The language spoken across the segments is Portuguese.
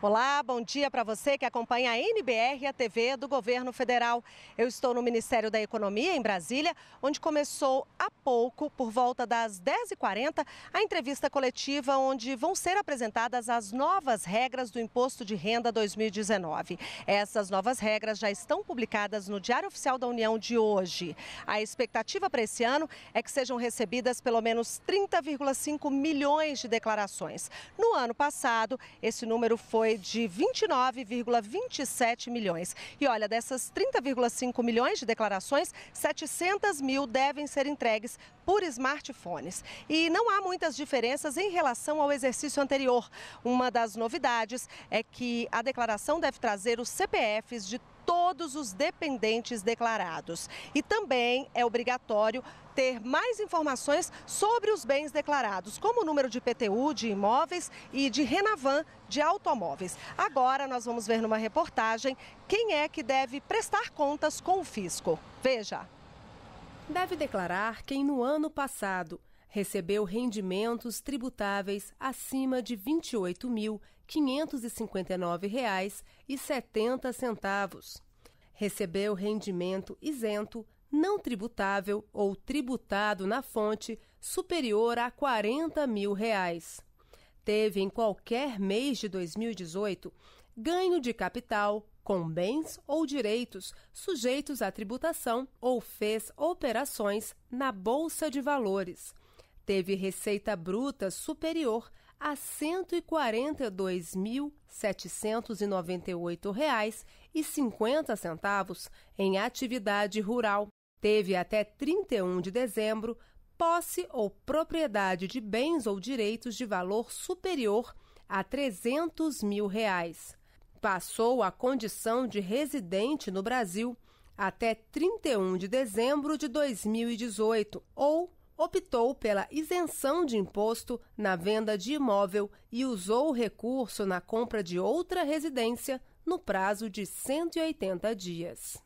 Olá, bom dia para você que acompanha a NBR a TV do governo federal. Eu estou no Ministério da Economia, em Brasília, onde começou há pouco, por volta das 10h40, a entrevista coletiva onde vão ser apresentadas as novas regras do Imposto de Renda 2019. Essas novas regras já estão publicadas no Diário Oficial da União de hoje. A expectativa para esse ano é que sejam recebidas pelo menos 30,5 milhões de declarações. No ano passado, esse número foi foi de 29,27 milhões. E olha, dessas 30,5 milhões de declarações, 700 mil devem ser entregues por smartphones. E não há muitas diferenças em relação ao exercício anterior. Uma das novidades é que a declaração deve trazer os CPFs de todos os dependentes declarados. E também é obrigatório ter mais informações sobre os bens declarados, como o número de PTU de imóveis e de Renavan de automóveis. Agora nós vamos ver numa reportagem quem é que deve prestar contas com o fisco. Veja. Deve declarar quem no ano passado recebeu rendimentos tributáveis acima de R$ 28.559,70. Recebeu rendimento isento, não tributável ou tributado na fonte superior a R$ 40 mil. Reais. Teve em qualquer mês de 2018 ganho de capital com bens ou direitos sujeitos à tributação ou fez operações na Bolsa de Valores teve receita bruta superior a R$ 142.798,50 em atividade rural. Teve até 31 de dezembro posse ou propriedade de bens ou direitos de valor superior a R$ 300 mil. Reais. Passou a condição de residente no Brasil até 31 de dezembro de 2018 ou optou pela isenção de imposto na venda de imóvel e usou o recurso na compra de outra residência no prazo de 180 dias.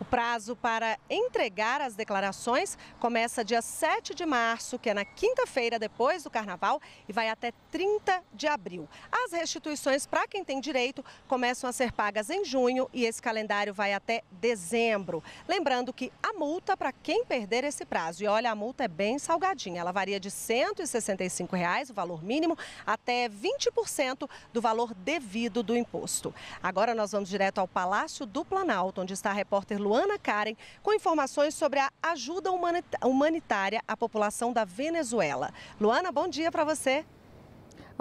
O prazo para entregar as declarações começa dia 7 de março, que é na quinta-feira depois do carnaval, e vai até 30 de abril. As restituições para quem tem direito começam a ser pagas em junho e esse calendário vai até dezembro. Lembrando que a multa para quem perder esse prazo, e olha, a multa é bem salgadinha, ela varia de R$ 165, reais, o valor mínimo, até 20% do valor devido do imposto. Agora nós vamos direto ao Palácio do Planalto, onde está a repórter Lu Luana Karen com informações sobre a ajuda humanitária à população da Venezuela. Luana, bom dia para você.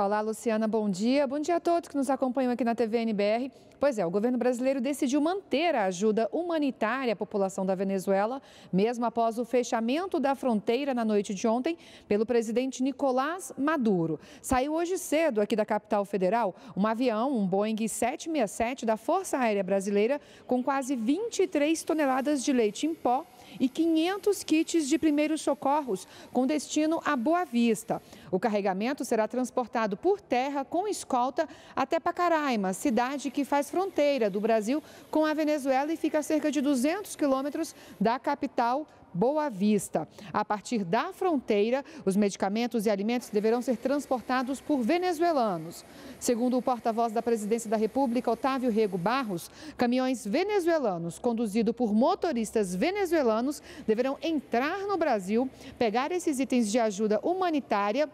Olá, Luciana, bom dia. Bom dia a todos que nos acompanham aqui na TV NBR. Pois é, o governo brasileiro decidiu manter a ajuda humanitária à população da Venezuela, mesmo após o fechamento da fronteira na noite de ontem pelo presidente Nicolás Maduro. Saiu hoje cedo aqui da capital federal um avião, um Boeing 767 da Força Aérea Brasileira, com quase 23 toneladas de leite em pó e 500 kits de primeiros socorros com destino a Boa Vista. O carregamento será transportado por terra com escolta até Pacaraima, cidade que faz fronteira do Brasil com a Venezuela e fica a cerca de 200 quilômetros da capital Boa Vista. A partir da fronteira, os medicamentos e alimentos deverão ser transportados por venezuelanos. Segundo o porta-voz da Presidência da República, Otávio Rego Barros, caminhões venezuelanos conduzidos por motoristas venezuelanos deverão entrar no Brasil, pegar esses itens de ajuda humanitária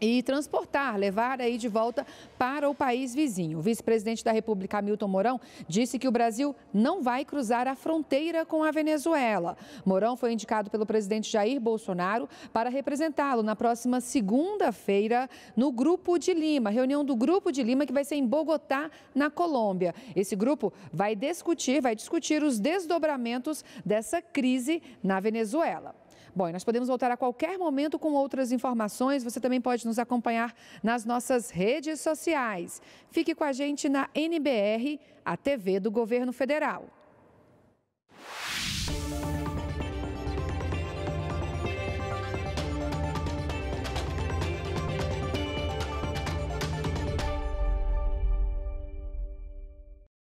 e transportar, levar aí de volta para o país vizinho. O vice-presidente da República, Hamilton Mourão, disse que o Brasil não vai cruzar a fronteira com a Venezuela. Mourão foi indicado pelo presidente Jair Bolsonaro para representá-lo na próxima segunda-feira no Grupo de Lima, reunião do Grupo de Lima que vai ser em Bogotá, na Colômbia. Esse grupo vai discutir, vai discutir os desdobramentos dessa crise na Venezuela. Bom, e nós podemos voltar a qualquer momento com outras informações. Você também pode nos acompanhar nas nossas redes sociais. Fique com a gente na NBR, a TV do Governo Federal.